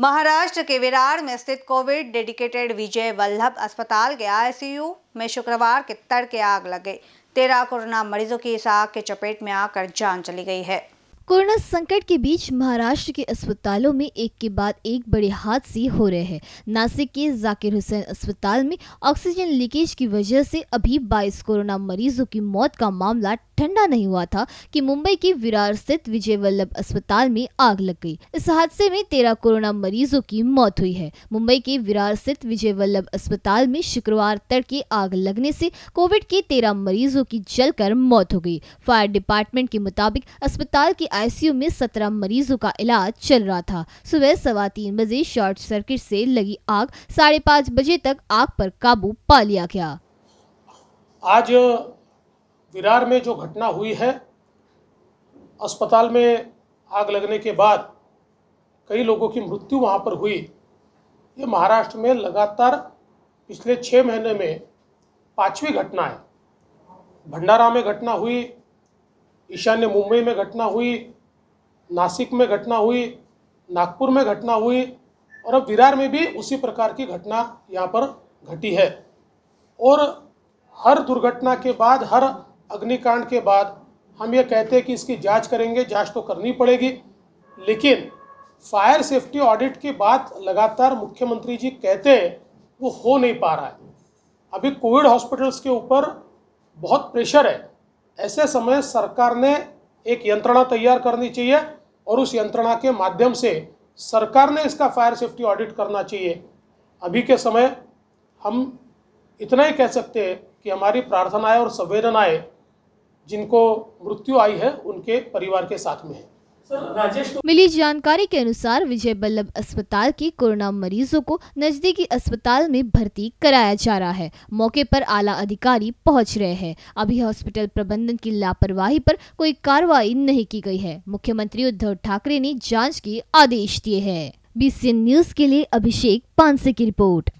महाराष्ट्र के विरार में स्थित कोविड डेडिकेटेड विजय वल्लभ अस्पताल के आईसीयू में शुक्रवार के तड़के आग लग गई तेरह कोरोना मरीजों की इस आग के चपेट में आकर जान चली गई है कोरोना संकट के बीच महाराष्ट्र के अस्पतालों में एक के बाद एक बड़े हादसे हो रहे हैं नासिक के जाकिर हुसैन अस्पताल में ऑक्सीजन लीकेज की वजह से अभी 22 कोरोना मरीजों की मौत का मामला ठंडा नहीं हुआ था कि मुंबई के विरार स्थित विजय वल्लभ अस्पताल में आग लग गई इस हादसे में तेरह कोरोना मरीजों की मौत हुई है मुंबई के विरार स्थित विजय वल्लभ अस्पताल में शुक्रवार तड़के आग लगने से कोविड के तेरह मरीजों की जलकर मौत हो गई फायर डिपार्टमेंट के मुताबिक अस्पताल के आईसीयू में सत्रह मरीजों का इलाज चल रहा था सुबह सवा तीन बजे शॉर्ट सर्किट से लगी आग साढ़े पाँच बजे तक आग पर काबू पा लिया गया आज विरार में जो घटना हुई है अस्पताल में आग लगने के बाद कई लोगों की मृत्यु वहाँ पर हुई ये महाराष्ट्र में लगातार पिछले छः महीने में पांचवी घटना है भंडारा में घटना हुई ईशान्य मुंबई में घटना हुई नासिक में घटना हुई नागपुर में घटना हुई और अब विरार में भी उसी प्रकार की घटना यहाँ पर घटी है और हर दुर्घटना के बाद हर अग्निकांड के बाद हम ये कहते हैं कि इसकी जांच करेंगे जांच तो करनी पड़ेगी लेकिन फायर सेफ्टी ऑडिट की बात लगातार मुख्यमंत्री जी कहते हैं वो हो नहीं पा रहा है अभी कोविड हॉस्पिटल्स के ऊपर बहुत प्रेशर है ऐसे समय सरकार ने एक यंत्रणा तैयार करनी चाहिए और उस यंत्रणा के माध्यम से सरकार ने इसका फायर सेफ्टी ऑडिट करना चाहिए अभी के समय हम इतना ही कह सकते हैं कि हमारी प्रार्थनाएं और संवेदनाएं जिनको मृत्यु आई है उनके परिवार के साथ में है तो- मिली जानकारी के अनुसार विजय बल्लभ अस्पताल के कोरोना मरीजों को नजदीकी अस्पताल में भर्ती कराया जा रहा है मौके पर आला अधिकारी पहुंच रहे हैं अभी हॉस्पिटल प्रबंधन की लापरवाही पर कोई कार्रवाई नहीं की गई है मुख्यमंत्री उद्धव ठाकरे ने जांच के आदेश दिए हैं बी न्यूज के लिए अभिषेक पानसे की रिपोर्ट